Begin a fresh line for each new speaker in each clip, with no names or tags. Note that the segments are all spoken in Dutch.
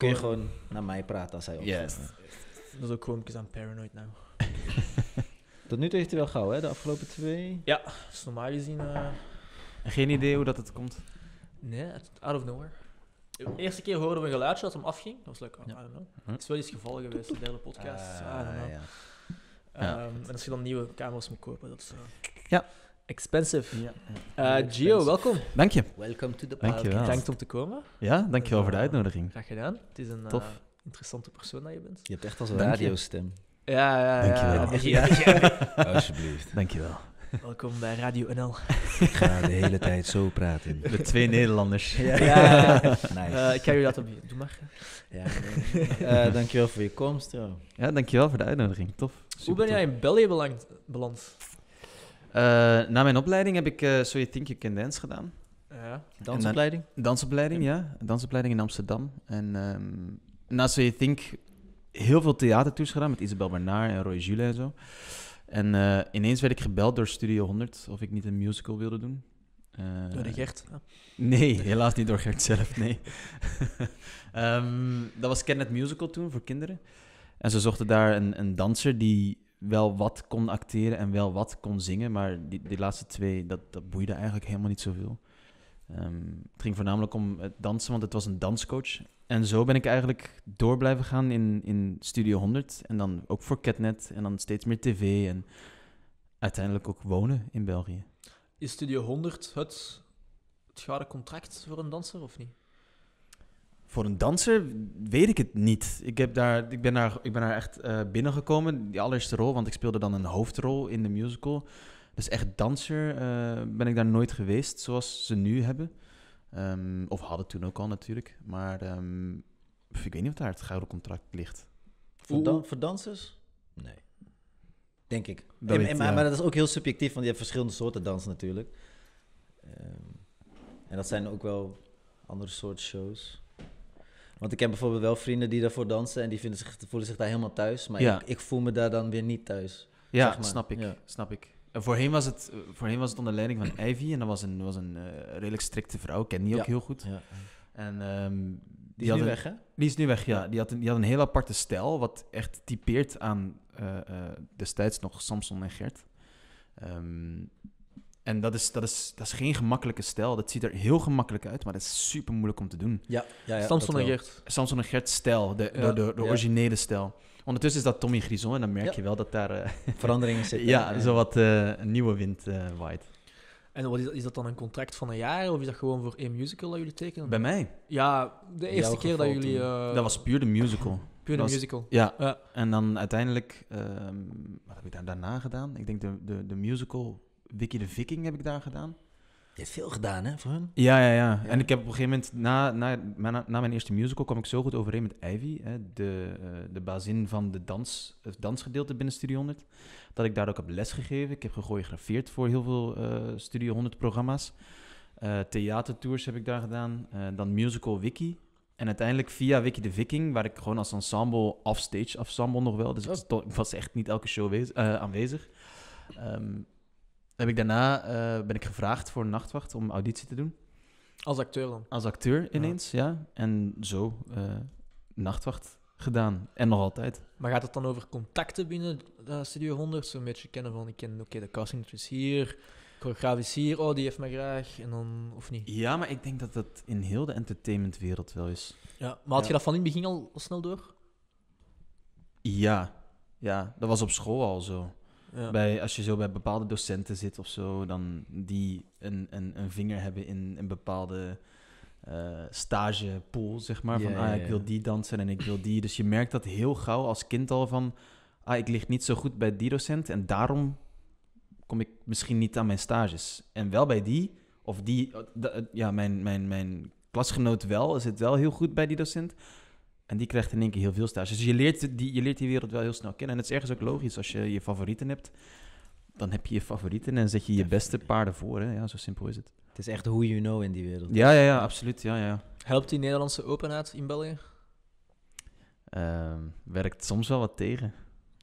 kun je gewoon naar mij praten als hij opstaat. Yes.
Dat is ook gewoon because paranoid nou.
Tot nu toe heeft hij wel gauw, hè? De afgelopen twee.
Ja, is normaal gezien... Uh...
Geen idee hoe dat het komt?
Nee, out of nowhere. De eerste keer hoorden we een geluidje dat hem afging. Dat was leuk. Like, ja. Hm? Het is wel iets geval geweest, de derde podcast. Uh, I don't know. Ja. Ehm, ja. En als je dan nieuwe camera's moet kopen, dat is... Eh, ja, Expensive. Ja. Uh, Gio, welkom.
Dank je. Welkom to the podcast. Bedankt om te komen. Ja, dankjewel wel voor de eh, uitnodiging. Graag
gedaan. Het is een uh, interessante persoon dat je bent. Je hebt echt als een radiostem.
Ja, ja, ja. Dankjewel. Ja. Alsjeblieft. Dankjewel.
Welkom bij Radio NL. Ik ga de hele tijd zo praten. Met twee Nederlanders. Ja, ja. Nice. ik ga jullie laten... Doe maar. Ja, nee.
uh, dankjewel voor je komst. dank Ja, dankjewel voor de uitnodiging. Tof.
Super Hoe ben jij in België
beland? Eh, na mijn opleiding heb ik eh, So You Think You Can Dance gedaan.
Ja. Dansopleiding?
dansopleiding, ja. Dansopleiding in Amsterdam. En ehm, na So You Think heel veel theatertours gedaan met Isabel Bernard en Roy Jules en zo. En eh, ineens werd ik gebeld door Studio 100 of ik niet een musical wilde doen. door de Gert? Nee, helaas niet door Gert zelf, nee. Ehm, dat was Kenneth Musical toen voor kinderen. En ze zochten daar een, een danser die wel wat kon acteren en wel wat kon zingen. Maar die, die laatste twee, dat, dat boeide eigenlijk helemaal niet zoveel. Um, het ging voornamelijk om het dansen, want het was een danscoach. En zo ben ik eigenlijk door blijven gaan in, in Studio 100. En dan ook voor Catnet. En dan steeds meer tv. En uiteindelijk ook wonen in België.
Is Studio 100 het, het gare contract voor een danser of niet?
voor een danser weet ik het niet. Ik, heb daar, ik, ben, daar, ik ben daar echt eh, binnengekomen, die allereerste rol, want ik speelde dan een hoofdrol in de musical. Dus echt danser eh, ben ik daar nooit geweest, zoals ze nu hebben. Ehm, of hadden toen ook al natuurlijk. Maar ehm, ik weet niet of daar
het gouden contract ligt. Voor, dan, voor dansers? Nee. Denk ik. maar, maar, dat is ook heel subjectief, want je hebt verschillende soorten dans natuurlijk. Ehm, en dat zijn ook wel andere soort shows. Want ik heb bijvoorbeeld wel vrienden die daarvoor dansen en die vinden zich, voelen zich daar helemaal thuis. Maar ik, ik, voel me daar dan weer niet thuis. Ja, zeg snap ik. Snap ik.
En voorheen, was het, voorheen was het onder leiding van Ivy en dat was een, was een eh, redelijk strikte vrouw. Ik ken die ook heel goed. En ehm, die, is nu weg, hè? Die is nu weg, ja. Die had een, die had een heel aparte stijl, wat echt typeert aan eh, eh, destijds nog Samson en Gert. Um, en dat is, dat, is, dat is geen gemakkelijke stijl. Dat ziet er heel gemakkelijk uit, maar dat is super moeilijk om te doen. Ja, ja, ja Samson en Gert. Samson en Gert stijl, de, eh, de, de, originele stijl. Ondertussen is dat Tommy Grison en dan merk je wel dat daar... Eh, Veranderingen zitten. ja, zo wat eh, nieuwe wind waait.
En wat is, dat, is dat dan een contract van een jaar of is dat gewoon voor één musical dat jullie tekenen? Bij mij? Ja, de eerste keer dat jullie... Dat was
puur de musical. Puur de musical. Ja. ja. En dan uiteindelijk... Ehm, wat heb ik daar, daarna gedaan? Ik denk de, de, de musical Wiki de Viking heb ik daar gedaan.
Je hebt veel gedaan, hè, voor hun? Ja, ja, ja, En ik heb
op een gegeven moment, na, na, mijn eerste musical, kwam ik zo goed overeen met Ivy, hè, de, uh, de bazin van de dans, het dansgedeelte binnen Studio 100, dat ik daar ook heb lesgegeven. Ik heb gechoreografeerd voor heel veel uh, Studio 100-programma's. Uh, eh, theatertours heb ik daar gedaan. dan musical Wiki. En uiteindelijk via Wiki de Viking, waar ik gewoon als ensemble, offstage ensemble nog wel, dus oh. ik was echt niet elke show aanwezig. Ehm, heb ik daarna eh, ben ik gevraagd voor een nachtwacht om auditie te doen. Als acteur dan? Als acteur ineens, ja. En zo eh, nachtwacht gedaan. En nog altijd.
Maar gaat het dan over contacten binnen eh, Studio 100? Zo'n beetje kennen van, ik ken oké, de casting is hier, choreografisch hier, oh, die heeft mij graag, en dan, of niet?
Ja, maar ik denk dat dat in heel de entertainmentwereld wel is. Ja, maar had je dat van in het begin al snel door? Ja, ja, dat was op school al zo. Bij, als je zo bij bepaalde docenten zit of zo, dan die een, een, een vinger hebben in een bepaalde eh, stagepool, zeg maar. van, ah, ik wil die dansen en ik wil die. Dus je merkt dat heel gauw als kind al van, ah, ik lig niet zo goed bij die docent en daarom kom ik misschien niet aan mijn stages. En wel bij die, of die, eh, eh, ja, mijn, mijn, mijn klasgenoot wel, is het wel heel goed bij die docent. En die krijgt in één keer heel veel stages. Dus je leert, die, je leert die wereld wel heel snel kennen. En het is ergens ook logisch. Als je je favorieten hebt, dan heb je je favorieten en zet je je beste paarden voor. Ja, zo simpel is het.
Het is echt hoe you know in die wereld.
Ja, ja, ja, absoluut. Ja, ja.
Helpt die Nederlandse openheid in België?
Ehm, werkt soms wel wat tegen.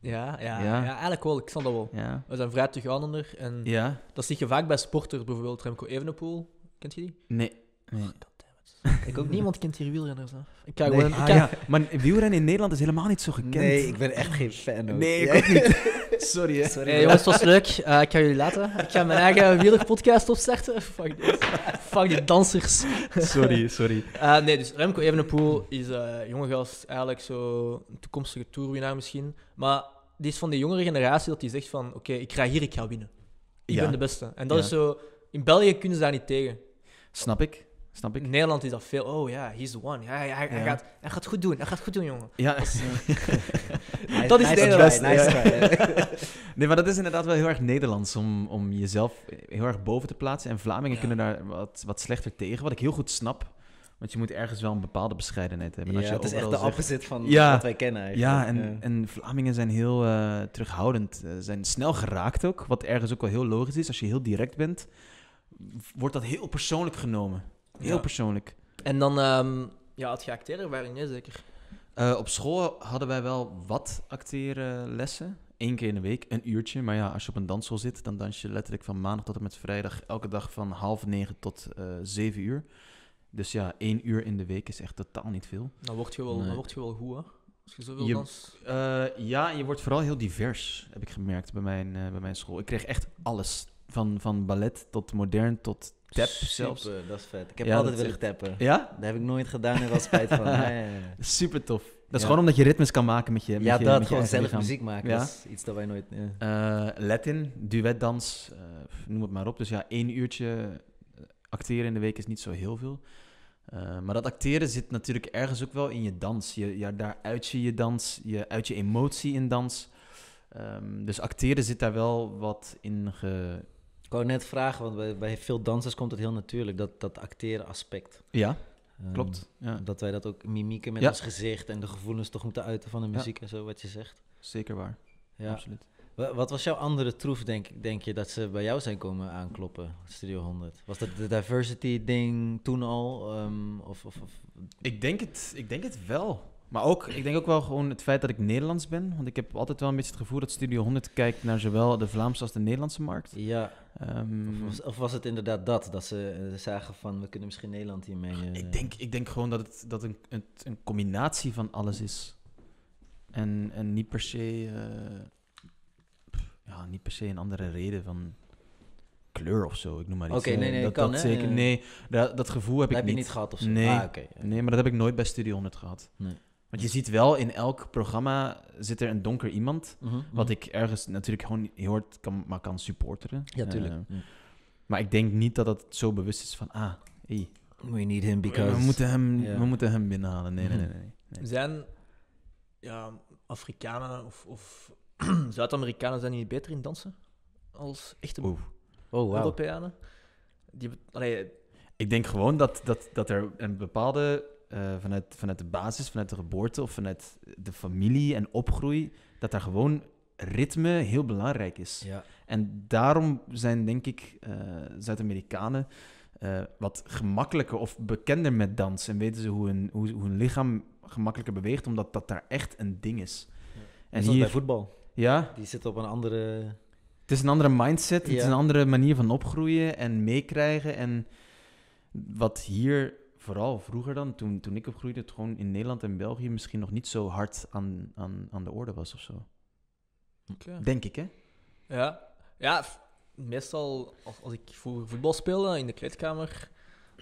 Ja, ja, ja, eigenlijk wel. Ik snap dat wel. Ja. We zijn vrij terughoudender. En ja. Dat zie je vaak bij sporters, bijvoorbeeld Remco Evenepoel. Kent je die?
Nee. nee.
Ik ook,
niemand kent hier wielrenners. Hè. Ik kijk gewoon, ah, ja.
Maar wielrennen in Nederland is helemaal niet zo gekend. Nee, ik ben echt geen fan. Ook. Nee, ik ook niet. Sorry, hè. jongens, het was leuk. Eh, ik ga jullie laten.
Ik ga mijn eigen wielerpodcast opstarten. Fuck dit. Fuck die dansers. sorry, sorry. Eh, nee, dus Remco Evenepoel is uh, jonge gast, eigenlijk zo een toekomstige tourwinnaar misschien. Maar die is van de jongere generatie dat die zegt van... Oké, ik ga hier, ik ga winnen. Ik ben de beste. En dat is zo... In België kunnen ze daar niet tegen.
Snap ik ik?
Nederland is dat veel. Oh ja, he's the one. Hij, ja. hij, gaat, hij gaat goed doen. Hij gaat goed doen, jongen. Ja. Dat is, nice, nice
nee, maar dat is inderdaad wel heel erg Nederlands om, om jezelf heel erg boven te plaatsen. En Vlamingen kunnen daar wat, wat slechter tegen, wat ik heel goed snap. Want je moet ergens wel een bepaalde bescheidenheid hebben. Ja, als is echt de opposite van wat wij kennen eigenlijk. Ja, en, en Vlamingen zijn heel eh, terughoudend. Ze eh, zijn snel geraakt ook, wat ergens ook wel heel logisch is. Als je heel direct bent, wordt dat heel persoonlijk genomen. Heel persoonlijk. En dan um,
ja, het waarin zeker?
Eh, op school hadden wij wel wat acteerlessen, Eén keer in de week, een uurtje. Maar ja, als je op een dansschool zit, dan dans je letterlijk van maandag tot en met vrijdag. Elke dag van half negen tot eh, zeven uur. Dus ja, één uur in de week is echt totaal niet veel. Dan word je wel, dan word
je wel goed, hè? Als je zoveel dans...
Eh, ja, je wordt vooral heel divers, heb ik gemerkt bij mijn, bij mijn school. Ik kreeg echt alles. Van, van ballet tot modern tot Tap zelf, dat is vet. Ik heb altijd willen tappen. Ja?
Dat heb ik nooit gedaan en was spijt van. Nee. Super tof. Dat is gewoon omdat je
ritmes kan maken met je met Ja, dat. gewoon zelf muziek maken. Ja. is
iets dat wij nooit... Ja.
Uh, Latin, duetdans, eh, noem het maar op. Dus ja, één uurtje eh, acteren in de week is niet zo heel veel. maar dat acteren zit natuurlijk ergens ook wel in je dans. Je, ja, daar uit je je dans, je uit je emotie in dans. Ehm, dus acteren zit daar
wel wat in ge, ik wou net vragen, want bij, bij veel dansers komt het heel natuurlijk, dat, dat acteren aspect. Ja, ehm, klopt. Ja. Dat wij dat ook mimieken met ons gezicht en de gevoelens toch moeten uiten van de muziek en zo, wat je zegt. Zeker waar, ja. absoluut. Wat was jouw andere troef, denk, denk je, dat ze bij jou zijn komen aankloppen, Studio 100? Was dat de diversity-ding toen al? Ehm, of, of, of, Ik, denk het, ik denk het wel. Maar
ook, ik denk ook wel gewoon het feit dat ik Nederlands ben. Want ik heb altijd wel een beetje het gevoel dat Studio 100 kijkt naar zowel de Vlaamse als de Nederlandse markt. Ja. Ehm,
of, was, het inderdaad dat? Dat eh, ze zagen van, we kunnen misschien Nederland hiermee... Ah, eh, ik, denk, ik denk gewoon dat het, dat een, een, een combinatie van alles
is. En, en niet per se... Eh, ja, niet per se een andere reden van kleur of zo. Ik noem maar iets. Oké, nee, nee, dat, kan, dat zeker. Nee, dat, dat gevoel heb dat ik heb niet. je niet gehad of zo? Nee, ah, nee, maar dat heb ik nooit bij Studio 100 gehad. Nee. Want je ziet wel, in elk programma zit er een donker iemand. Mhm, mhm. wat ik ergens natuurlijk gewoon hoort kan, maar kan supporteren. Ja, tuurlijk. Eh, mm. Maar ik denk niet dat dat zo bewust is van, ah,
hey, We need him because... We moeten hem, we moeten hem binnenhalen. Nee, nee, nee,
Zijn ja, Afrikanen of, of Zuid-Amerikanen zijn niet beter in dansen? Als echte
oh. Oh, wow. Europeanen? Die, ik denk gewoon dat, dat, dat er een bepaalde eh, vanuit, vanuit de basis, vanuit de geboorte of vanuit de familie en opgroei, dat daar gewoon ritme heel belangrijk is. Ja. En daarom zijn, denk ik, uh, Zuid-Amerikanen eh, wat gemakkelijker of bekender met dans. En weten ze hoe hun, hoe, hoe hun lichaam gemakkelijker beweegt, omdat dat daar echt een ding is. Ja. En hier, bij voetbal.
Ja. Die zit op een andere...
Het is een andere mindset, het is een andere manier van opgroeien en meekrijgen. En wat hier vooral vroeger dan, toen, toen ik opgroeide, het gewoon in Nederland en België misschien nog niet zo hard aan, aan, aan de orde was of zo. Denk ik, hè?
Ja, ja meestal als, als ik vroeger voetbal speelde in de kleedkamer,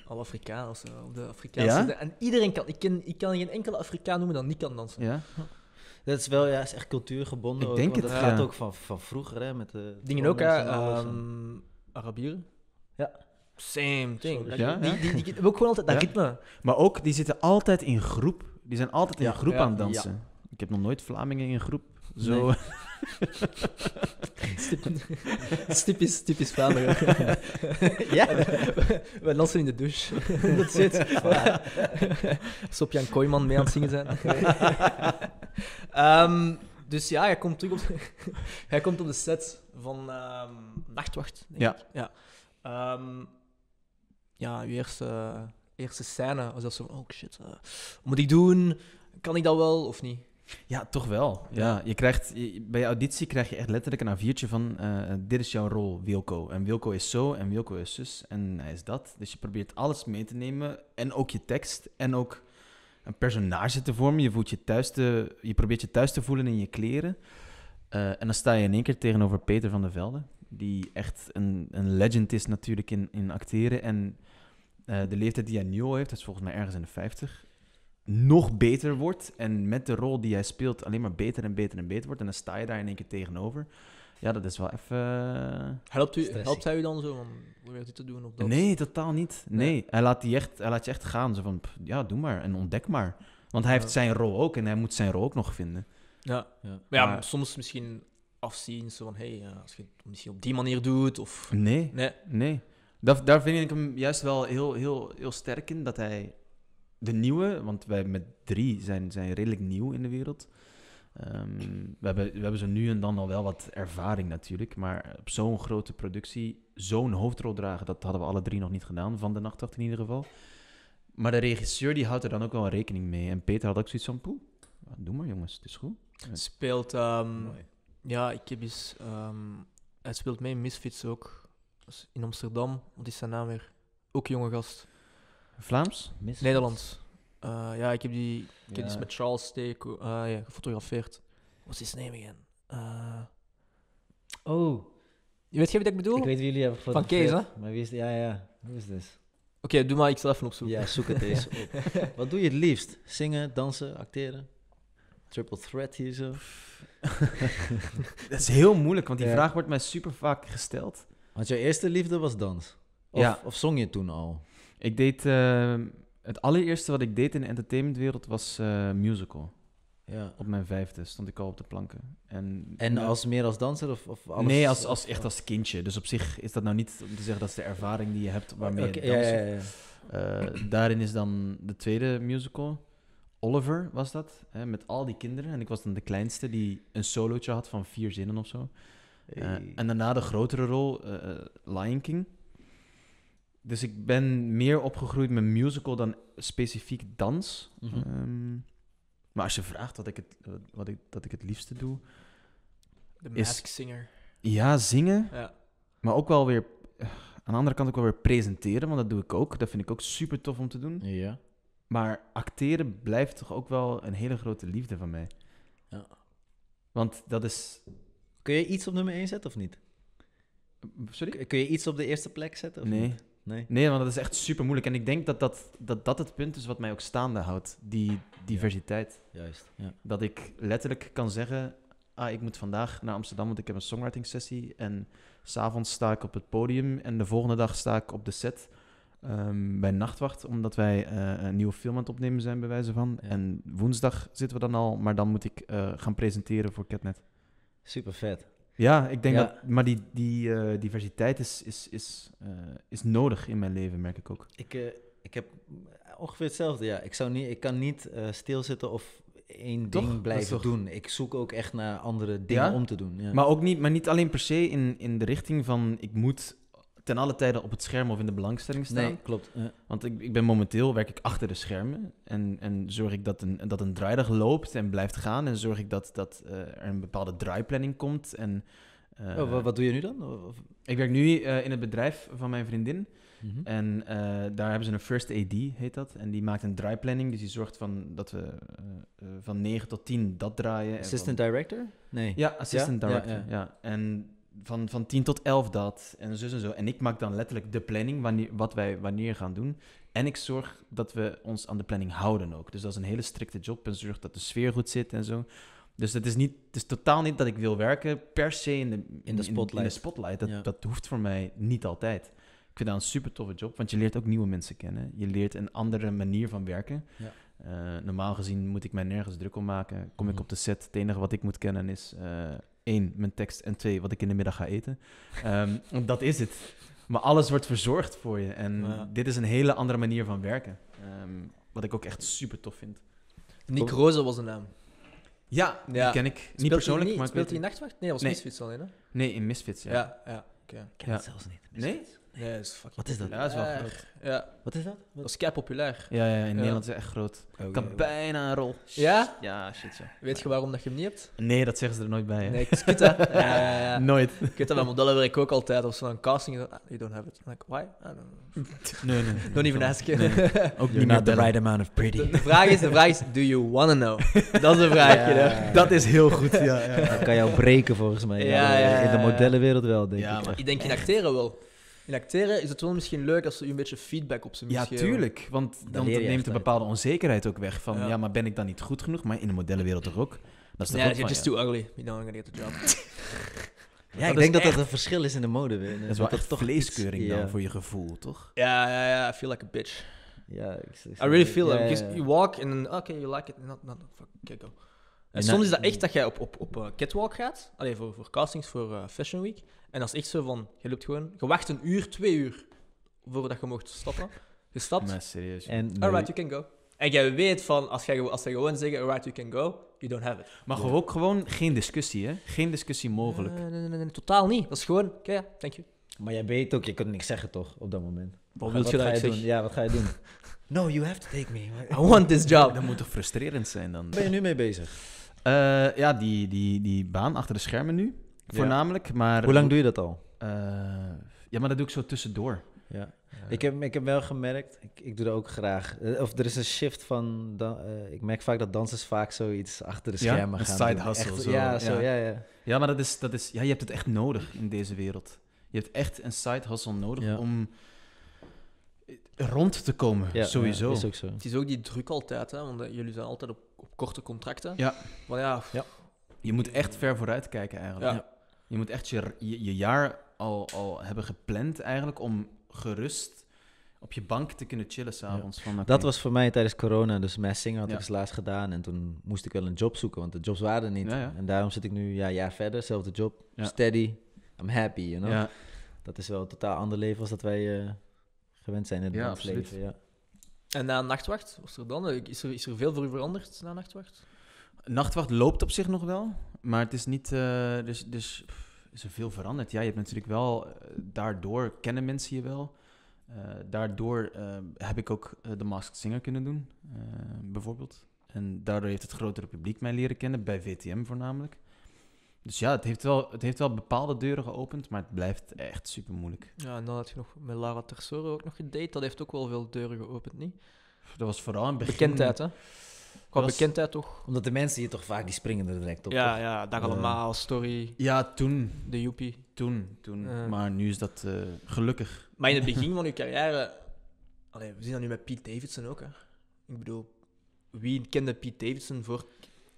al Afrikaan of zo, de Afrikaanse. En iedereen kan, ik, ken, ik kan geen enkele Afrikaan noemen dat niet kan
dansen. Ja? Dat is wel ja, is echt cultuurgebonden. Ik denk het, dat gaat ook van, van vroeger, hè? Met de Dingen ook, hè? Eh, ehm, Arabieren. Ja. Same thing. ja,
die, Die, die, ook gewoon altijd dat ja. ritme. Maar ook, die zitten altijd in groep. Die zijn altijd in groep aan het dansen. Ik heb nog nooit Vlamingen in groep. Zo. Nee. typisch, typisch ja, we dansen in de
douche. Dat zit. Sopjan Jan mee aan het zingen zijn. Ehm, dus ja, hij komt terug op de, hij komt op de set van um, Nachtwacht, denk ja. ik. Ja. Ehm, ja, je eerste, eerste scène? Was dat zo van, oh shit, uh, moet ik doen? Kan ik dat wel of niet?
Ja, toch wel. Ja, je krijgt, bij je auditie krijg je echt letterlijk een aviertje van... Eh, dit is jouw rol, Wilco. En Wilco is zo, en Wilco is zus, en hij is dat. Dus je probeert alles mee te nemen. En ook je tekst, en ook een personage te vormen. Je, voelt je, thuis te, je probeert je thuis te voelen in je kleren. Eh, en dan sta je in één keer tegenover Peter van der Velde. Die echt een, een legend is natuurlijk in, in acteren. En eh, de leeftijd die hij nu al heeft, dat is volgens mij ergens in de 50, nog beter wordt. En met de rol die hij speelt alleen maar beter en beter en beter wordt. En dan sta je daar in één keer tegenover. Ja, dat is wel even. Eh, helpt, u, helpt
hij u dan zo om probeert te doen? dat? Nee,
totaal niet. Nee, Hij, laat die echt, hij laat je echt gaan. Zo van, ja, doe maar en ontdek maar. Want hij heeft zijn rol ook en hij moet zijn rol ook nog vinden.
Ja, ja. Maar, ja, soms misschien afzien, zo van, hé, hey, eh, als
je het misschien op die manier doet, of... Nee, nee. nee. Dat, daar vind ik hem juist wel heel, heel, heel sterk in, dat hij de nieuwe, want wij met drie zijn, zijn redelijk nieuw in de wereld. Ehm, we, hebben, we hebben zo nu en dan al wel wat ervaring natuurlijk, maar op zo'n grote productie, zo'n hoofdrol dragen, dat hadden we alle drie nog niet gedaan, van de nachtacht in ieder geval. Maar de regisseur die houdt er dan ook wel rekening mee. En Peter had ook zoiets van, doe maar jongens, het is goed.
Speelt, um, ja, ik heb eens, ehm, hij speelt mee in Misfits ook in Amsterdam, wat is zijn naam weer?
Ook jonge gast.
Vlaams? Nederlands. Eh, ja, ik heb die, ik heb die met Charles Steek
uh, ja, gefotografeerd.
Wat is zijn naam uh, oh.
Je weet je wat ik bedoel? Ik weet wie jullie hebben Van Kees, Maar wie is Ja, ja. Hoe is dit? Oké, doe maar, ik zal even opzoeken. Ja, zoek het eens op. Wat doe je het liefst? Zingen, dansen, acteren? Triple threat hier zo. dat is heel moeilijk, want die vraag wordt mij super vaak gesteld. Want jouw eerste liefde was dans? Of, ja. of zong je toen al?
Ik deed... Ehm, het allereerste wat ik deed in de entertainmentwereld was eh, musical. Ja. Op mijn vijfde stond ik al op de planken. En, en als meer als danser of, of alles? Nee, als, als, echt als kindje. Dus op zich is dat nou niet om te zeggen dat is de ervaring die je hebt waarmee okay, je Ja, ja, ja. Eh, daarin is dan de tweede musical. Oliver was dat, hè, met al die kinderen. En ik was dan de kleinste die een solootje had van vier zinnen of zo. Eh, en daarna de grotere rol, eh, eh, Lion King. Dus ik ben meer opgegroeid met musical dan specifiek dans. Mhm. Ehm, maar als je vraagt wat ik het, wat ik, dat ik het liefste doe. De mask singer. Ja, zingen. Ja. Maar ook wel weer. Aan de andere kant ook wel weer presenteren, want dat doe ik ook. Dat vind ik ook super tof om te doen. Ja. Maar acteren blijft toch ook wel een hele grote liefde van mij. Ja. Want dat is Kun je iets op nummer 1 zetten of niet?
Sorry? Kun je iets op de eerste plek zetten? Of nee. Nee.
nee, want dat is echt super moeilijk. En ik denk dat dat, dat, dat het punt is wat mij ook staande houdt. Die diversiteit. Juist. Ja. Dat ik letterlijk kan zeggen: ah, ik moet vandaag naar Amsterdam, want ik heb een songwriting sessie. En s'avonds sta ik op het podium en de volgende dag sta ik op de set. Ehm, bij Nachtwacht, omdat wij eh, een nieuwe film aan het opnemen zijn, bij wijze van. En woensdag zitten we dan al, maar dan moet ik eh, gaan presenteren voor Catnet.
Super vet. Ja, ik denk dat.
Maar die, die eh, diversiteit is, is, is, eh, is nodig in mijn leven, merk ik ook.
Ik, eh, ik heb ongeveer hetzelfde. Ja, ik, zou niet, ik kan niet stilzitten of één ding blijven doen. Ik zoek ook echt naar andere dingen om te doen. Ja. Maar ook
niet, maar niet alleen per se in, in de richting van ik moet ten alle tijde op het scherm of in de belangstelling staan. Nee, klopt. Want ik, ik ben momenteel, werk ik achter de schermen en, en zorg ik dat een, dat een draaidag loopt en blijft gaan. En zorg ik dat, dat eh, er een bepaalde draaiplanning komt. En, eh, oh, wat, doe je nu dan? Ik werk nu eh, in het bedrijf van mijn vriendin. Mhm. En daar hebben ze een first AD, heet dat. En die maakt een draaiplanning. Dus die zorgt van dat we van 9 tot 10 dat draaien. Assistant director? Nee. Ja, assistant ja? director. Ja, ja. En van, van 10 tot 11 dat en zo en zo. En ik maak dan letterlijk de planning wanneer, wat wij wanneer gaan doen. En ik zorg dat we ons aan de planning houden ook. Dus dat is een hele strikte job en zorg dat de sfeer goed zit en zo. Dus het is, niet, het is totaal niet dat ik wil werken per se in de, in, de spotlight. In, de spotlight. Dat, dat hoeft voor mij niet altijd. Ik vind dat een super toffe job, want je leert ook nieuwe mensen kennen. Je leert een andere manier van werken. Ja. Eh, normaal gezien moet ik mij nergens druk om maken. Kom ik mhm. op de set, het enige wat ik moet kennen is eh, één, mijn tekst en twee, wat ik in de middag ga eten. Ehm, dat is het. Maar alles wordt verzorgd voor je. En dit is een hele andere manier van werken. Ehm, wat ik ook echt super tof vind. Nick Roze was een naam. Ja, ja, die ken ik. niet persoonlijk, niet? maar... Speelt hij in Nachtwacht? Nee, was nee. Misfits alleen, hè? Nee, in Misfits, ja. Ja, ja. Okay. ken het zelfs niet. Nee? Nee, dat is fucking Wat is dat? Ja, is wel groot. Ja. Wat is dat? Dat is kei populair. Ja, ja in Nederland is het echt groot. ik oh, kan bijna een rol. Ja? Ja,
shit zo. Weet je waarom dat je hem niet hebt? Nee, dat zeggen ze er nooit bij. Hè. Nee, kut ja, ja, ja. Nooit. Kut dat, bij ik ook altijd. of ze een casting doen, ah, you don't have it. I'm like, why? I don't
know. Nee, nee. don't even ask. you. Ook niet not the right amount of pretty. De, vraag is, de vraag is,
do you wanna know? Dat is een vraagje. dat is heel goed, ja. Dat kan jou breken volgens mij. in de modellenwereld
wel, denk ik.
ik denk in acteren wel in acteren is het wel misschien leuk als ze je een beetje feedback op ze Ja, tuurlijk. Want dan, neemt een bepaalde
onzekerheid ook weg. Van ja. maar ben ik dan niet goed genoeg? Maar in de
modellenwereld toch ook? Ja, you're just too
ugly. You know I'm to get the job. ja, ik denk dat dat een
verschil is in de mode. Dat is wel toch vleeskeuring dan voor je gevoel, toch?
Ja, ja, ja. I feel like a bitch. Ja, I really feel it. you walk and then, oh, okay, you like it. Not, not, fuck, okay, go. En soms is dat echt dat jij op, op, op eh, catwalk gaat. alleen voor, voor castings, voor eh, Fashion Week. En als ik zo van, je loopt gewoon, je wacht een uur, twee uur voordat je mocht stappen.
Je stapt. Maar serieus. En you
can go. En jij weet van, als, jij, als ze gewoon zeggen, alright, you can go, you don't have it. Maar gewoon
ook gewoon geen discussie, hè? Geen discussie mogelijk. nee, nee, nee, totaal niet. Dat is gewoon, oké, okay, thank you. Maar jij weet ook, je kunt niks zeggen toch, op dat moment. Wat, wil je, nou doen? Ja, wat ga je doen? no, you have to take me. I want this job. Dat moet toch frustrerend zijn dan? Waar ben je nu mee bezig?
Eh, ja, die, die, die baan achter de schermen nu. Voornamelijk, maar... Hoe lang doe je dat al?
Eh, ja, maar dat doe ik zo tussendoor. Ja. Ik, heb, ik heb wel gemerkt, ik, ik doe dat ook graag. Eh, of er is een shift van. Eh, ik merk vaak dat dansers vaak zoiets achter de schermen gaan. Een side hustle. zo. Ja, zo, ja. ja. Ja,
ja. maar dat is, dat is, ja, je hebt het echt nodig in deze wereld. Je hebt echt een side hustle nodig om rond te komen, sowieso. is ook zo. Het
is ook die druk altijd, hè? want jullie zijn altijd op, op korte contracten. Ja.
Maar ja, ja. je moet echt ver vooruit kijken eigenlijk. Ja. Je moet echt je, je, jaar al, al hebben gepland eigenlijk om gerust op je bank te kunnen chillen s'avonds. Ja. Dat was
voor mij tijdens corona. Dus mijn had ik eens dus laatst gedaan. En toen moest ik wel een job zoeken, want de jobs waren er niet. en daarom zit ik nu ja, een jaar verder, zelfde job. Steady, I'm happy, you know. Dat is wel een totaal ander leven als dat wij eh, gewend zijn in het ja, leven. Ja.
En na nachtwacht, was er dan, is, er, is er veel voor u veranderd na nachtwacht?
Nachtwacht loopt op zich nog wel maar het is niet. Eh, dus dus is er veel veranderd. Ja, je hebt natuurlijk wel. Eh, daardoor kennen mensen je wel. Eh, daardoor heb ik ook de Masked Singer kunnen doen, bijvoorbeeld. En daardoor heeft het grotere publiek mij leren kennen, bij VTM voornamelijk. Dus ja, het heeft, wel, het heeft wel bepaalde deuren geopend, maar het blijft echt super moeilijk.
Ja, en dan had je nog met Lara Tersoro ook nog gedate. Dat heeft ook wel veel
deuren geopend, niet? Dat was vooral een begin... Bekendheid, hè? Qua was, bekendheid toch? Omdat de mensen hier toch vaak die springen er direct op. Ja, ja dag eh, allemaal,
story. Ja, toen. De joepie. Toen, toen. Maar nu is dat eh, gelukkig. Maar in het begin
van uw carrière. we
zien dat nu met Pete Davidson ook. Hè. Ik bedoel, wie kende Pete Davidson voor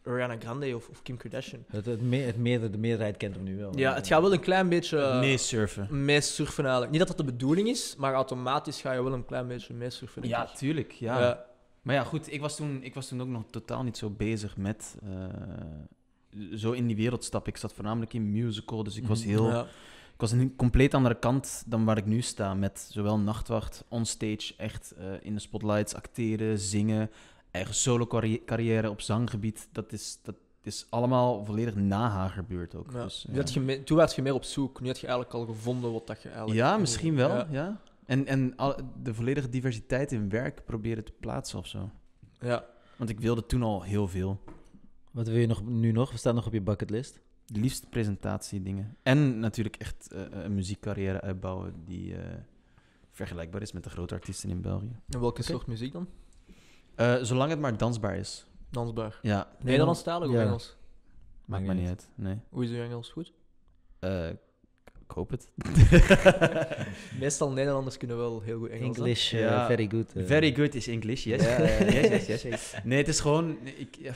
Ariana Grande of, Kim Kardashian?
Het, het, het de meerderheid kent hem nu wel. Ja, het gaat wel een klein beetje. meesurfen.
Meesurfen eigenlijk. Niet dat dat de bedoeling is, maar automatisch ga je wel een klein beetje meesurfen. Ja, tuurlijk. Ja.
Maar ja, goed, ik was toen, ik was toen ook nog totaal niet zo bezig met. Eh, zo in die wereld stappen. Ik zat voornamelijk in musical, dus ik was mhm. heel. Ik was een compleet andere kant dan waar ik nu sta. Met zowel nachtwacht, onstage, echt eh, in de spotlights acteren, zingen. Eigen solo-carrière op zanggebied. Dat is, dat is allemaal volledig na haar gebeurd ook. Ja. Dus,
toen werd je meer op zoek. Nu had je eigenlijk al gevonden wat dat je eigenlijk. Ja, misschien wel. Ja.
En, en de volledige diversiteit in werk proberen te plaatsen of zo. Ja. Want ik wilde toen al heel veel.
Wat wil je nog, nu nog? We staan nog op je bucketlist.
De liefst presentatiedingen. En natuurlijk echt uh, een muziekcarrière uitbouwen die eh, vergelijkbaar is met de grote artiesten in België.
En welke soort muziek dan?
zolang het maar dansbaar is.
Dansbaar? Ja. Nederlandstalig of Engels?
Maakt me niet uit, nee.
Hoe is uw Engels? Goed? Ik hoop het. Meestal Nederlanders kunnen wel heel goed Engels. English, eh, very good.
Eh. Very good is English, yes. yes, yes, yes. Nee, het is gewoon... Ik,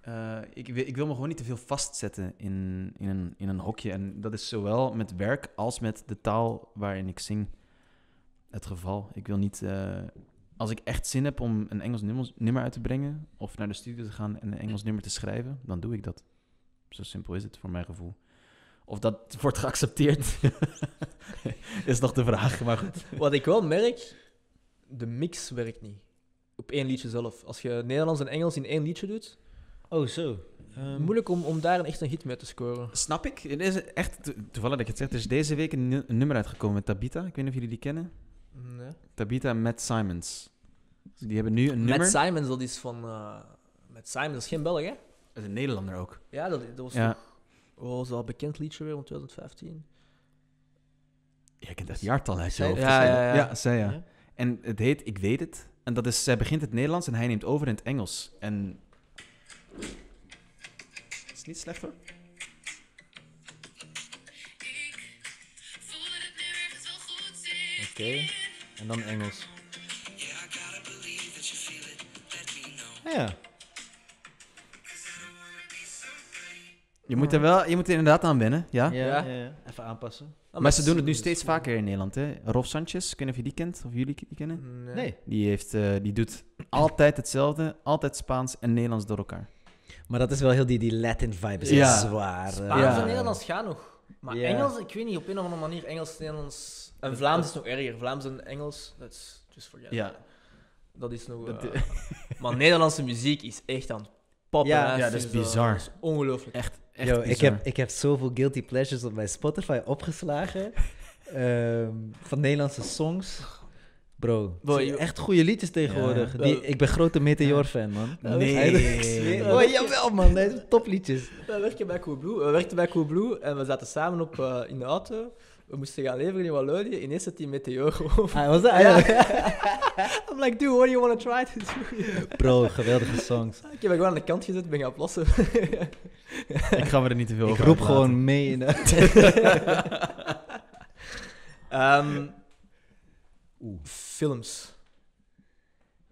eh, ik, wil me gewoon niet te veel vastzetten in, in, een, in een hokje. En dat is zowel met werk als met de taal waarin ik zing het geval. Ik wil niet... als ik echt zin heb om een Engels nummer, nummer uit te brengen... of naar de studio te gaan en een Engels nummer te schrijven... dan doe ik dat. Zo simpel is het voor mijn gevoel. Of dat wordt geaccepteerd, is nog de vraag. Maar goed. Wat ik wel merk, de mix
werkt niet. Op één liedje zelf. Als je Nederlands en Engels in één liedje doet. Oh, zo. Ehm, moeilijk om, om daar echt een hit mee te scoren. Snap
ik. Het is echt, toevallig dat je het zegt, er is deze week een, nummer uitgekomen met Tabita. Ik weet niet of jullie die kennen. Nee. Tabita en Matt Simons. Dus die hebben nu een nummer. Matt
Simons, dat is van... Uh, Simons, geen Belg, hè?
Dat is een Nederlander ook.
Ja, dat, dat was... Oh, is een bekend liedje weer van 2015?
Jij kent dat jaartal hij zei. Ja, ja, ja. ja, ja. En het heet Ik Weet Het. En dat is, zij begint het Nederlands en hij neemt over in het Engels. En... is Het niet slecht hoor.
Oké, en dan Engels. Ja.
Je moet, er wel, je moet er inderdaad aan wennen, ja? Ja,
even aanpassen. maar ze doen het nu
steeds vaker in Nederland, hè? Rolf Sanchez, kennen of je die kent, of jullie die kennen. Nee. Die, heeft, eh, die doet altijd hetzelfde, altijd Spaans en Nederlands door elkaar. Maar dat is
wel heel die, die Latin-vibe, is zwaar. Spaans eh. en Nederlands
gaan nog. Maar Engels, ik weet niet, op een of andere manier, Engels, Nederlands... En Vlaams is nog erger. Vlaams en Engels, that's just forget. Ja. Dat is nog... Uh, maar Nederlandse muziek is echt aan het poppen. Ja, dat is
bizar. ongelooflijk. Echt Yo, ik, heb, ik heb zoveel guilty pleasures op mijn Spotify opgeslagen. Ehm, van Nederlandse songs. Bro, echt goede liedjes tegenwoordig. Die, ik ben grote Meteor-fan, man. Nee. nee. Oh, jawel, man. Dat zijn topliedjes.
We werkten bij Coolblue. We werkten bij Coolblue en we zaten samen op, eh, in de auto we moesten gaan leveren in Wallonië. in eerste team meteor over. Ah, was dat? Ah, I'm like, dude, what do you want to try to do?
Bro, geweldige songs.
Ik heb gewoon aan de kant gezet, ben gaan plassen.
ik ga er niet te veel over Ik roep gewoon mee in
um, Films.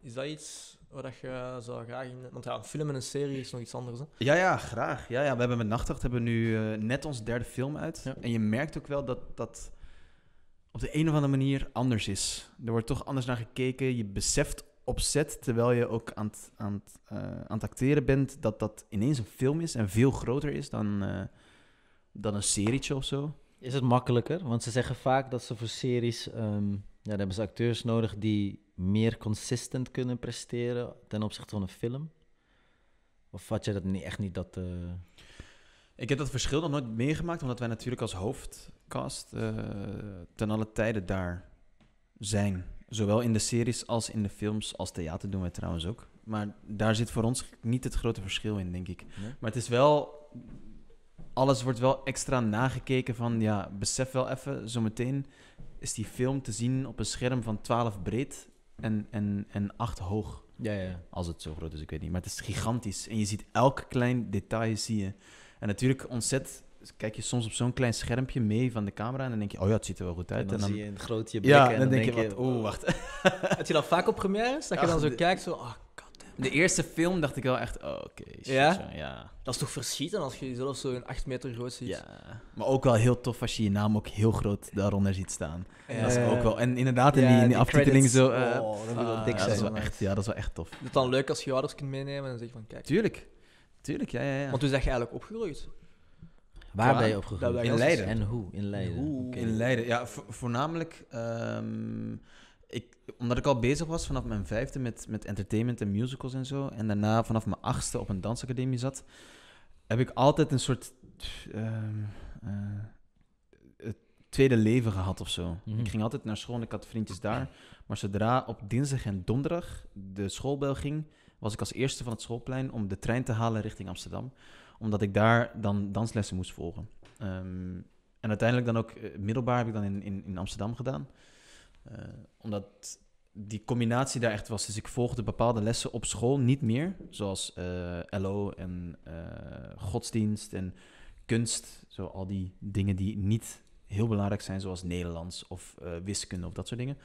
Is dat iets... Waar dat je zou graag in... Want ja, een film en een serie is nog iets anders, hè?
Ja, ja, graag. Ja, ja. We hebben met Nachtacht hebben nu eh, net ons derde film uit. En je merkt ook wel dat dat op de een of andere manier anders is. Er wordt toch anders naar gekeken. Je beseft opzet terwijl je ook aan het, aan eh, aan het acteren bent, dat dat ineens een
film is en veel groter is dan, eh, dan een serietje of zo. Is het makkelijker? Want ze zeggen vaak dat ze voor series... Ehm, ja, dan hebben ze acteurs nodig die meer consistent kunnen presteren ten opzichte van een film? Of had je dat niet, echt niet dat... Eh, ik heb dat verschil nog nooit meegemaakt, omdat wij natuurlijk als hoofdcast
eh, ten alle tijden daar zijn. Zowel in de series als in de films, als theater doen wij trouwens ook. Maar daar zit voor ons niet het grote verschil in, denk ik. Maar het is wel... Alles wordt wel extra nagekeken van, ja, besef wel even, zometeen is die film te zien op een scherm van 12 breed en, en, en acht hoog. Ja, ja. Als het zo groot is, ik weet niet. Maar het is gigantisch. En je ziet elk klein detail, zie je. En natuurlijk ontzet kijk je soms op zo'n klein schermpje mee van de camera en dan denk je, oh ja, het ziet er wel goed uit. En dan, zie je een grootje blikken ja, en dan, denk, je, wat oh, oh wacht. Heb je dat vaak op premières? Dat je dan zo kijkt, zo, oh de eerste film dacht ik wel echt, oh, oké, ja?
Dat is toch verschieten als je jezelf een 8 meter groot ziet? Ja,
maar ook wel heel tof als je je naam ook heel groot daaronder ziet staan. Ja. Dat is ook wel, en inderdaad, in die, in zo... Oh, eh, dat ah,
dik zijn. is wel echt, ja, dat is wel echt tof. is Het dan leuk als je ouders kunt meenemen en zeggen van, kijk. Tuurlijk, tuurlijk, ja, ja, ja. Want toen zeg je eigenlijk opgegroeid.
Waar ben je opgegroeid? In Leiden. En hoe? In Leiden.
In Leiden,
ja, voornamelijk... Ehm, ik, omdat ik al bezig was vanaf mijn vijfde met, met entertainment en musicals en zo. En daarna vanaf mijn achtste op een dansacademie zat. Heb ik altijd een soort ehm, eh, tweede leven gehad of zo. Mhm. Ik ging altijd naar school en ik had vriendjes daar. Maar zodra op dinsdag en donderdag de schoolbel ging, was ik als eerste van het schoolplein om de trein te halen richting Amsterdam. Omdat ik daar dan danslessen moest volgen. Ehm, en uiteindelijk dan ook eh, middelbaar heb ik dan in, in, in Amsterdam gedaan. Eh, omdat die combinatie daar echt was. Dus ik volgde bepaalde lessen op school niet meer. Zoals eh, LO en eh, godsdienst en kunst. Zo al die dingen die niet heel belangrijk zijn, zoals Nederlands of uh, wiskunde of dat soort dingen.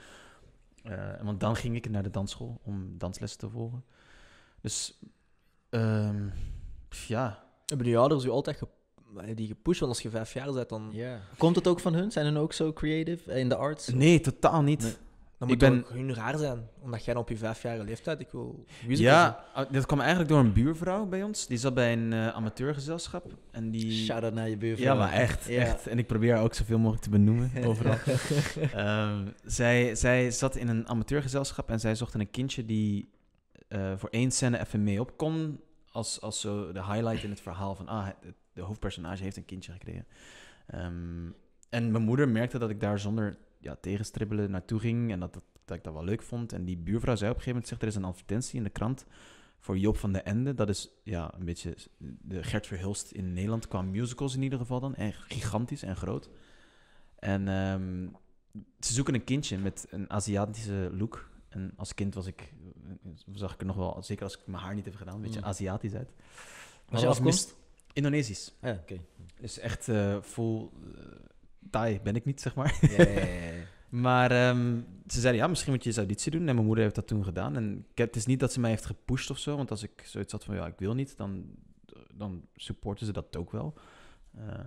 Uh, want dan ging ik naar de dansschool om danslessen te volgen. Dus ehm,
ja. Hebben die ouders u altijd eh, die gepusht. Want als je vijf jaar bent, dan... Komt het ook van hun? Zijn hun ook zo creative in de arts? Nee, totaal niet. Dan moet ik ook hun raar zijn, omdat jij op je vijfjarige leeftijd... Ik wil ja,
dit ah, dat kwam eigenlijk door een buurvrouw bij ons. Die zat bij een uh, amateurgezelschap. En die... Shout-out naar je buurvrouw. Ja, maar echt, echt. En ik probeer haar ook zoveel mogelijk te benoemen, overal. Ehm, zij, zij zat in een amateurgezelschap en zij zocht een kindje die eh, voor één scène even mee op kon. Als, als zo de highlight in het verhaal van, ah, het, de hoofdpersonage heeft een kindje gekregen. Ehm, en mijn moeder merkte dat ik daar zonder ja, tegenstribbelen naartoe ging en dat, dat, ik dat wel leuk vond. En die buurvrouw zei op een gegeven moment, zegt, er is een advertentie in de krant voor Job van de Ende. Dat is ja, een beetje de Gert Verhulst in Nederland qua musicals in ieder geval dan. En gigantisch en groot. En ehm, ze zoeken een kindje met een Aziatische look. En als kind was ik, eh, zag ik er nog wel, zeker als ik mijn haar niet heb gedaan, een beetje hmm. Aziatisch uit. Was je afkomst? Indonesisch. Ah, oké. Okay. Dus echt uh, full eh, Thai ben ik niet, zeg maar. maar ehm, ze zeiden, ja, misschien moet je eens auditie doen. En mijn moeder heeft dat toen gedaan. En het is niet dat ze mij heeft gepusht of zo. Want als ik zoiets had van, ja, ik wil niet, dan, dan supporten ze dat ook wel. Ehm,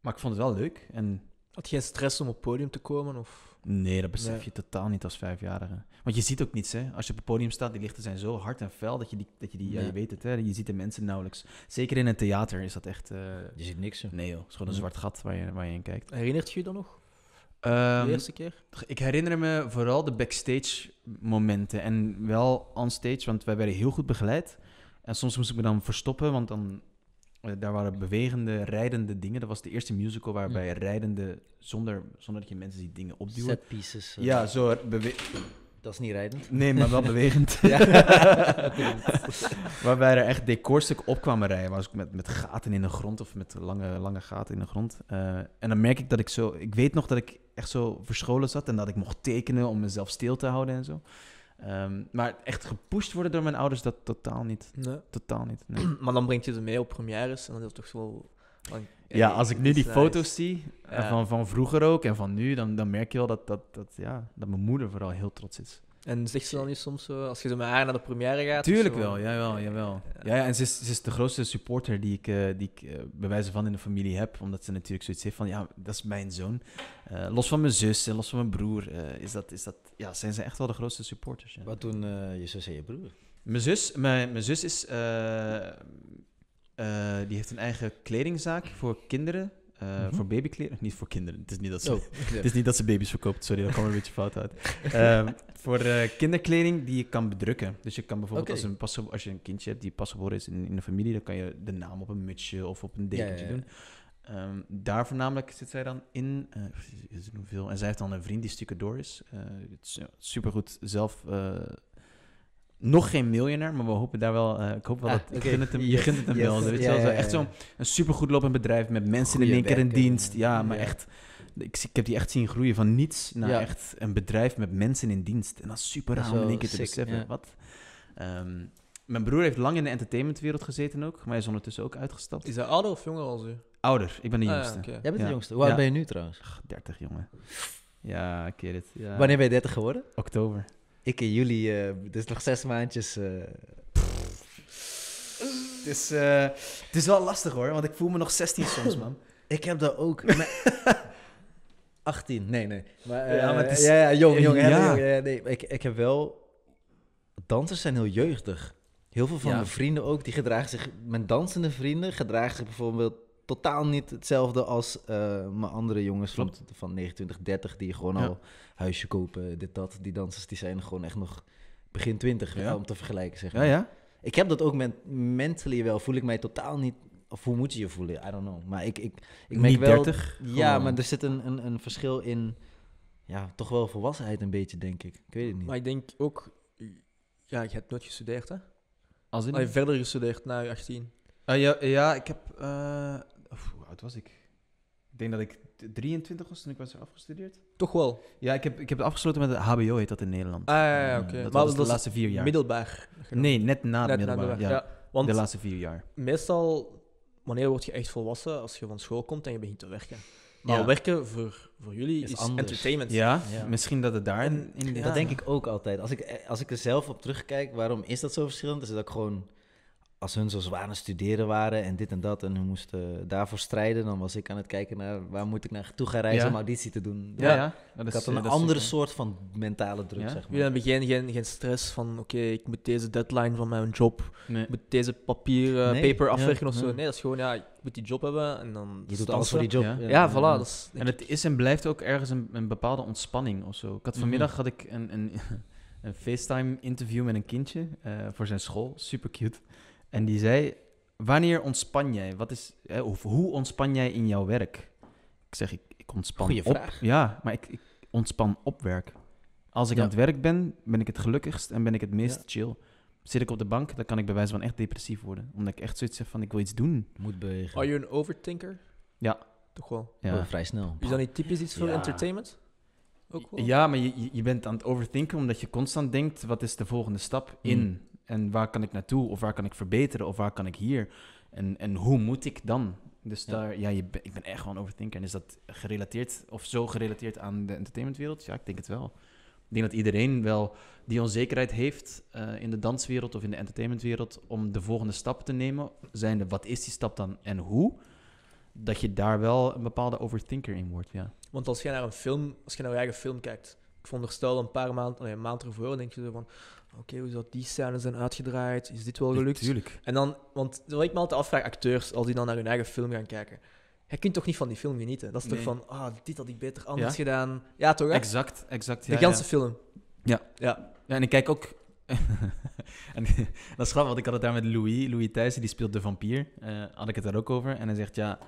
maar ik vond het wel leuk. En had jij stress om op het podium te komen? Of? Nee, dat besef je totaal niet als vijfjarige. Want je ziet ook niets, hè. Als je op het podium staat, die lichten zijn zo hard en fel dat je die... Dat je, die ja, je weet het, hè. Je ziet de mensen nauwelijks. Zeker in een theater is dat echt... Eh, je ziet niks, hè. Nee, joh. Het is gewoon een zwart gat waar je, waar je in kijkt.
Herinnert je je dan nog?
Ehm, de eerste keer? Ik herinner me vooral de backstage momenten. En wel onstage, want wij werden heel goed begeleid. En soms moest ik me dan verstoppen, want dan eh, daar waren bewegende, rijdende dingen. Dat was de eerste musical waarbij hm. rijdende, zonder, zonder dat je mensen die dingen opduwen. Set pieces. Eh. ja, zo Dat is niet
rijdend. Nee, maar wel bewegend. waarbij
er echt decorstukken op kwamen rijden. Was ik met, met gaten in de grond of met lange, lange gaten in de grond. Eh, en dan merk ik dat ik zo... Ik weet nog dat ik echt zo verscholen zat en dat ik mocht tekenen om mezelf stil te houden en zo. Ehm, maar echt gepusht worden door mijn ouders, dat totaal niet. Nee. Totaal niet. Nee.
maar dan brengt je ze mee op premières en dan is het toch wel... Ja, als ik nu die foto's zie, eh, van, van
vroeger ook en van nu, dan, dan merk je wel dat, dat, dat, ja, dat mijn moeder vooral heel trots is.
En zegt ze dan niet soms zo, als je zo met haar naar de première gaat? Tuurlijk wel,
jawel, jawel. Ja, ja en ze is, ze is de grootste supporter die ik, eh, die ik eh, bij wijze van in de familie heb. Omdat ze natuurlijk zoiets heeft van, ja, dat is mijn zoon. Eh, los van mijn zus en los van mijn broer is dat, is dat, ja, zijn ze echt wel de grootste supporters. Ja. Wat doen je zus en je broer? Mijn zus, mijn, mijn zus is, die heeft een eigen kledingzaak voor kinderen. Eh, mhm. Voor babykleren, niet voor kinderen. Het is niet dat ze, oh, het is niet dat ze baby's verkoopt, sorry, dat kwam er een beetje fout uit. Ehm, voor uh, kinderkleding die je kan bedrukken. Dus je kan bijvoorbeeld, als, een als je een kindje hebt die pasgeboren is in, in de familie, dan kan je de naam op een mutsje of op een dekentje doen. Um, daar voornamelijk zit zij dan in. Eh, veel? En zij heeft dan een vriend die stukken door is. Het is supergoed zelf nog geen miljonair, maar we hopen daar wel. Eh, ik hoop wel ah, dat hem, je gunt het hem wel. Weet je wel. echt zo'n een supergoed lopend bedrijf met mensen in één keer in dienst. Ja, maar echt. Ik, ik, heb die echt zien groeien van niets naar echt een bedrijf met mensen in dienst. En dat super raar om in één keer te Wat? Ehm, mijn broer heeft lang in de entertainmentwereld gezeten ook, maar hij is ondertussen ook uitgestapt. Is hij ouder of jonger als u? Ouder, ik ben de ah, jongste. Jij bent de jongste. Hoe oud ben je nu trouwens? Ach, 30, jongen. Ja, ik keer het. Ja. Wanneer ben je
30 geworden? Oktober. Ik in juli, uh, eh, dus nog zes maandjes. Uh, het, is, wel lastig hoor, want ik voel me nog 16 soms, man. Ik heb dat ook. 18, nee, nee. Maar, ja, ja, ja, jong, jong. Ja. ja. nee, ik, ik heb wel... Dansers zijn heel jeugdig. Heel veel van mijn vrienden ook, die gedragen zich... Mijn dansende vrienden gedragen zich bijvoorbeeld totaal niet hetzelfde als eh, mijn andere jongens van, van 29, 30, die gewoon al huisje kopen, dit, dat. Die dansers die zijn gewoon echt nog begin 20 ja. Eh, om te vergelijken. Zeg maar. ja, ja. Ik heb dat ook met mentally wel, voel ik mij totaal niet. Of hoe moet je je voelen? I don't know. Maar ik, ik, ik merk niet wel. ja, maar er zit een, een, een verschil in. Ja, toch wel volwassenheid een beetje, denk ik. Ik weet het niet. Maar ik denk ook. Ja, je hebt nooit gestudeerd, hè? Als in... je verder gestudeerd na je 18. ja,
ja, ik heb eh, oud was ik? Ik denk dat ik 23 was toen ik was afgestudeerd. Toch wel? Ja, ik heb, ik heb het afgesloten met de HBO, heet dat in Nederland. Ah, ja, mm, oké. Okay. Dat was de laatste vier jaar. Middelbaar. Nee, net na het middelbaar. Na de ja. ja. want de laatste vier jaar.
Meestal, wanneer word je echt volwassen? Als je van school komt en je begint te werken. Maar werken voor, voor jullie is, entertainment. Ja,
misschien dat het daar... in, Dat denk ik ook altijd. Als ik, eh, als ik er zelf op terugkijk, waarom is dat zo verschillend? Is dat ik gewoon als hun zo zwaar aan het studeren waren en dit en dat en hun moesten daarvoor strijden, dan was ik aan het kijken naar waar moet ik naartoe gaan reizen om auditie te doen. Ja, dat is, een andere soort van mentale druk, zeg
maar. Ja, geen, geen, stress van oké, ik moet deze deadline van mijn job, ik moet deze papier, eh, paper afwerken of zo. Nee. dat is gewoon, ja, ik moet die job hebben en dan... Je doet alles voor die job. Ja, voilà. Dat is,
en het is en blijft ook ergens een, een bepaalde ontspanning of zo. Ik had mhm. vanmiddag had ik een, een, een FaceTime-interview met een kindje eh, voor zijn school. Super cute. En die zei: Wanneer ontspan jij? Wat is, of hoe ontspan jij in jouw werk? Ik zeg: Ik, ik ontspan op. Vraag. Ja, maar ik, ik, ontspan op werk. Als ik aan het werk ben, ben ik het gelukkigst en ben ik het meest chill. Zit ik op de bank, dan kan ik bij wijze van echt depressief worden. Omdat ik echt zoiets zeg van: Ik wil iets doen. Moet bewegen. Are
you een overthinker?
Ja. Toch wel? Ja, oh, vrij snel. Is dat
niet typisch iets voor entertainment? Ook wel? Ja,
maar je, je bent aan het overthinken omdat je constant denkt: wat is de volgende stap in mm. En waar kan ik naartoe? Of waar kan ik verbeteren? Of waar kan ik hier? En, en hoe moet ik dan? Dus daar, ja, je, ik ben echt gewoon overthinker. En is dat gerelateerd of zo gerelateerd aan de entertainmentwereld? Ja, ik denk het wel. Ik denk dat iedereen wel die onzekerheid heeft eh, in de danswereld of in de entertainmentwereld om de volgende stap te nemen. Zijnde, wat is die stap dan en hoe? Dat je daar wel een bepaalde overthinker in wordt, ja.
Want als je naar een film, als je naar je eigen film kijkt, ik vond stel een paar maanden, nee, een maand ervoor, denk je zo van, oké, okay, hoe zou die scènes zijn uitgedraaid? Is dit wel gelukt? Tuurlijk. En dan, want wat ik me altijd afvraag, acteurs, als die dan naar hun eigen film gaan kijken. Je kunt toch niet van die film genieten? Dat is toch van, ah, dit had ik beter anders gedaan. Ja, toch? Exact, exact. De ja, film.
Ja. ja. En ik kijk ook... en, dat is grappig, want ik had het daar met Louis. Louis Thijssen, die speelt de vampier. Eh, had ik het daar ook over. En hij zegt, ja,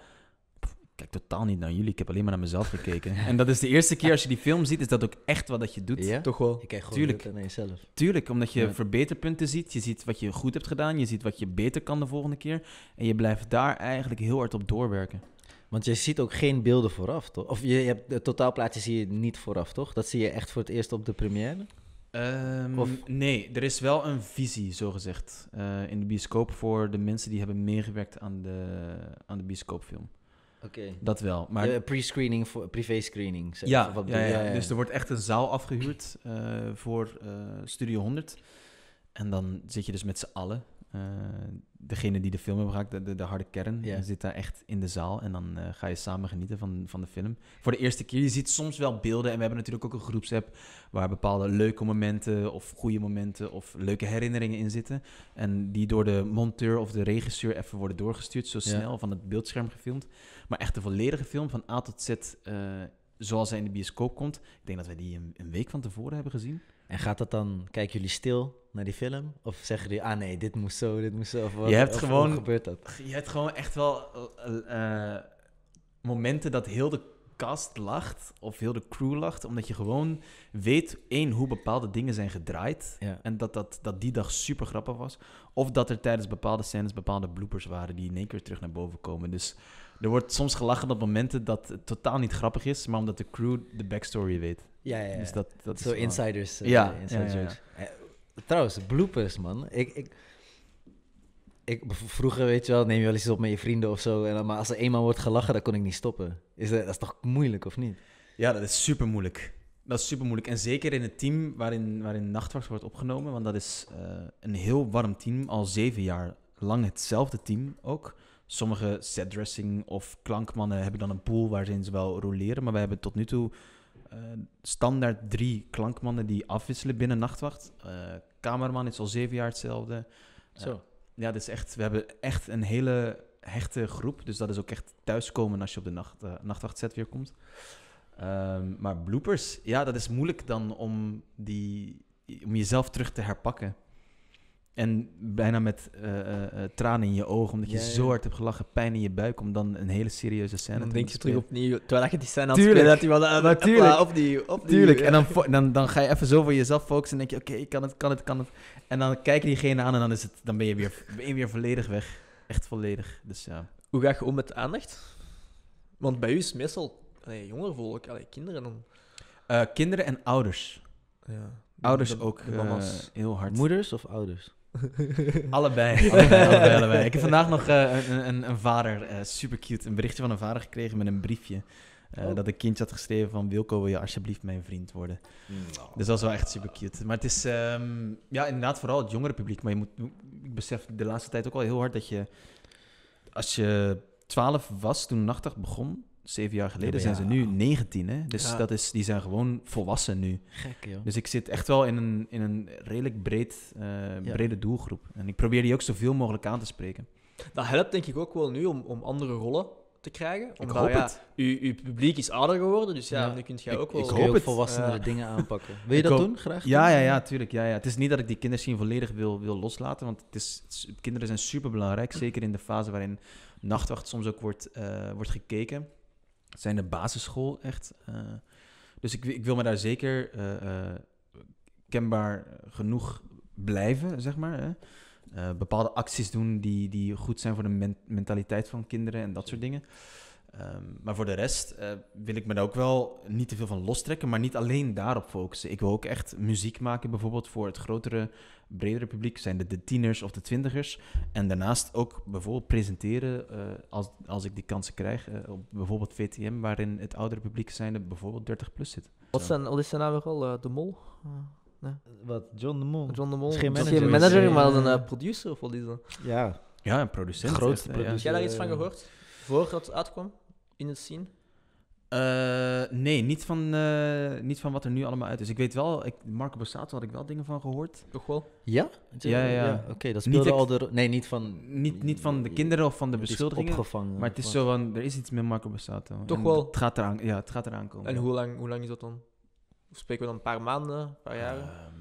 kijk totaal niet naar jullie. Ik heb alleen maar naar mezelf gekeken. en dat is de eerste keer als je die film ziet, is dat ook echt wat dat je doet. Toch wel? Je gewoon Tuurlijk. naar jezelf. Tuurlijk, omdat je verbeterpunten ziet. Je ziet wat je goed hebt gedaan. Je ziet wat je beter kan de volgende keer. En je blijft
daar eigenlijk heel hard op doorwerken. Want je ziet ook geen beelden vooraf, toch? Of je, hebt het totaalplaatje zie je niet vooraf, toch? Dat zie je echt voor het eerst op de première?
Ehm, nee, er is wel een visie, zogezegd, uh, in de bioscoop voor de mensen die hebben meegewerkt aan
de, aan de bioscoopfilm. Oké. Dat wel. Maar... Eh, pre-screening, voor, privé-screening. Ja, wat ja, ja, dus er wordt
echt een zaal afgehuurd eh, voor eh, Studio 100. En dan zit je dus met z'n allen eh, degene die de film hebben gemaakt, de, de, harde kern, zit daar echt in de zaal. En dan eh, ga je samen genieten van, van de film. Voor de eerste keer. Je ziet soms wel beelden. En we hebben natuurlijk ook een groepsapp waar bepaalde leuke momenten of goede momenten of leuke herinneringen in zitten. En die door de monteur of de regisseur even worden doorgestuurd. Zo snel van het beeldscherm gefilmd. Maar echt de volledige film van A tot Z. Uh, zoals hij
in de bioscoop komt. Ik denk dat wij die een, een week van tevoren hebben gezien. En gaat dat dan, kijken jullie stil naar die film? Of zeggen die, ah nee, dit moest zo, dit moest zo? Of, je hebt gewoon, gebeurd gebeurt
dat? Je hebt gewoon echt wel eh, eh, momenten dat heel de cast lacht of heel de crew lacht, omdat je gewoon weet, één, hoe bepaalde dingen zijn gedraaid en dat, dat, dat die dag super grappig was. Of dat er tijdens bepaalde scènes bepaalde bloopers waren die in één keer terug naar boven komen. Dus er wordt soms gelachen op momenten dat het totaal niet grappig is, maar omdat de crew
de backstory weet. Ja, ja, ja. Dus dat, zo insiders. Eh, ja, insiders. Ja, ja, trouwens, bloopers, man. Ik, ik, ik, vroeger, weet je wel, neem je wel eens op met je vrienden of zo. En maar als er eenmaal wordt gelachen, dan kon ik niet stoppen. Is dat, dat is toch moeilijk, of niet? Ja,
dat is super moeilijk. Dat is super moeilijk. En zeker in het team waarin, waarin Nachtwacht wordt opgenomen. Want dat is eh, een heel warm team, al zeven jaar lang hetzelfde team ook. Sommige setdressing of klankmannen hebben dan een pool waarin ze wel roleren. Maar wij hebben tot nu toe eh, standaard drie klankmannen die afwisselen binnen nachtwacht. Eh, Kamerman is al zeven jaar hetzelfde. Eh, Zo. ja, dus echt, we hebben echt een hele hechte groep. Dus dat is ook echt thuiskomen als je op de nacht, nachtwachtset weer komt. Ehm, maar bloopers, ja, dat is moeilijk dan om, die, om jezelf terug te herpakken. En bijna met eh, eh, eh, tranen in je ogen, omdat je zo hard hebt gelachen, pijn in je buik, om dan een hele serieuze scène dan te denk je terug opnieuw, terwijl je die scène had spelen, dat hij wel uh, natuurlijk, opnieuw, opnieuw. Tuurlijk, en dan, dan, dan ga je even zo voor jezelf focussen en denk je, oké, ik kan het, kan het, kan het. En dan kijk je diegene aan en dan, is het, dan ben, je weer, ben je weer volledig weg. Echt volledig, dus ja. Hoe ga je om met aandacht? Want bij u is meestal
allee, jonger volk,
allee, kinderen dan... kinderen en ouders. Ja. Ouders ook heel hard. Moeders of ouders? Allebei. allebei, Ik heb vandaag nog eh, een, een, een, vader, eh, super cute, een berichtje van een vader gekregen met een briefje. Eh, oh. Dat een kindje had geschreven van Wilco, wil je alsjeblieft mijn vriend worden? Nou. Dus dat is wel echt super cute. Maar het is ehm, ja, inderdaad vooral het jongere publiek. Maar je moet, ik besef de laatste tijd ook al heel hard dat je, als je 12 was toen Nachtig begon, zeven jaar geleden zijn ze nu 19. Hè? Dus dat is, die zijn gewoon volwassen nu. Gek, joh. Dus ik zit echt wel in een, in een redelijk breed, eh, brede doelgroep. En ik probeer die ook zoveel mogelijk aan te spreken.
Dat helpt denk ik ook wel nu om, om andere rollen te krijgen. Omdat, ik ja, U, uw publiek is ouder geworden, dus ja, ja. nu kunt jij ook
wel ik, volwassenere dingen aanpakken. Wil je dat doen, graag? Ja, ja, ja,
tuurlijk. Ja, ja. Het is niet dat ik die kinderscene volledig wil, wil loslaten, want het is, kinderen zijn superbelangrijk, zeker in de fase waarin nachtwacht soms ook wordt, eh, wordt gekeken zijn de basisschool echt. Eh, dus ik, ik, wil me daar zeker eh, eh, kenbaar genoeg blijven, zeg maar. Hè? bepaalde acties doen die, die goed zijn voor de mentaliteit van kinderen en dat soort dingen. Ehm, maar voor de rest eh, wil ik me daar ook wel niet te veel van lostrekken, maar niet alleen daarop focussen. Ik wil ook echt muziek maken, bijvoorbeeld voor het grotere, bredere publiek, zijn de de tieners of de twintigers. En daarnaast ook bijvoorbeeld presenteren, eh, als, als ik die kansen krijg, eh, op bijvoorbeeld VTM, waarin het oudere publiek zijn, bijvoorbeeld 30 plus zit. Wat, zijn,
wat is zijn naam nou wel? de Mol? Nee.
Wat, John de Mol? John de Mol.
Geen manager, geen manager maar een producer of wat is
Ja. Ja, een producent.
Grootste
producer. Heb jij daar iets van gehoord?
Voordat het uitkwam? in de eh, nee, niet van, eh, niet van wat er nu allemaal uit is. Ik weet wel, ik, Marco Borsato had ik wel dingen van gehoord. Toch wel?
Ja? Ja, ja. Oké, dat speelde niet al de... Nee, niet van... Niet, niet van de kinderen of van de beschuldigingen.
opgevangen. Maar het is zo van, er is iets met Marco Borsato. Toch wel? Het gaat, eraan, ja, het gaat eraan komen. En hoe
lang, hoe lang is dat dan? Of spreken we dan een paar maanden, een paar jaren? Ehm,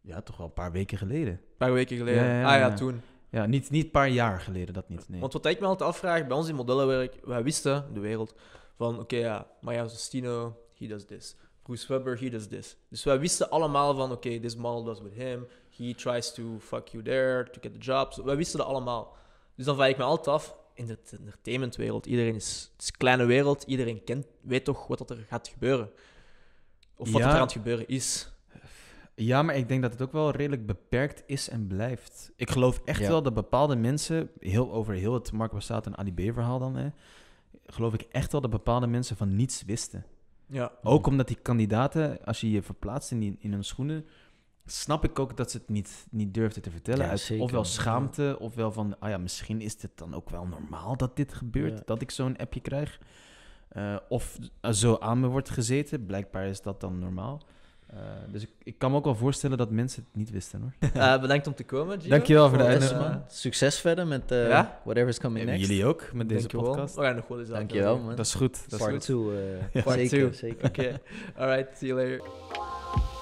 ja,
toch wel een paar weken geleden. Een paar weken geleden? ah ja, toen. Ja, niet een paar jaar geleden, dat niet. Nee. Want
wat ik me altijd afvraag bij ons in modellenwerk, wij wisten, de wereld, van oké, ja, Maya Sostino, he does this. Bruce Weber he does this. Dus wij wisten allemaal van oké, this model does with him, he tries to fuck you there, to get the job. So, wij wisten dat allemaal. Dus dan vraag ik me altijd af, in de entertainmentwereld, iedereen is, het een kleine wereld, iedereen kent, weet toch wat er gaat gebeuren.
Of wat er aan het gebeuren is. Ja, maar ik denk dat het ook wel redelijk beperkt is en blijft. Ik geloof echt wel dat bepaalde mensen, heel over heel het Mark Bassato en Ali verhaal dan, geloof ik echt wel dat bepaalde mensen van niets wisten. Ja. Ook omdat die kandidaten, als je je verplaatst in, in hun schoenen, snap ik ook dat ze het niet, niet durfden te vertellen. Ja, ofwel schaamte, ofwel van, ah ja, misschien is het dan ook wel normaal dat dit gebeurt, dat ik zo'n appje krijg. Eh, of zo aan me wordt gezeten, blijkbaar is dat dan normaal. Eh, dus ik, kan me ook wel voorstellen dat mensen het niet wisten hoor.
Eh, bedankt om te komen. Gio. Dankjewel voor de uitnodiging.
succes verder met eh, whatever whatever's coming next. Jullie ook met deze podcast. Oh ja, nog wel eens Dankjewel man. Dat is goed. Dat part 2. Ja. Zeker. Zeker. Oké.
Okay. Alright, see you later.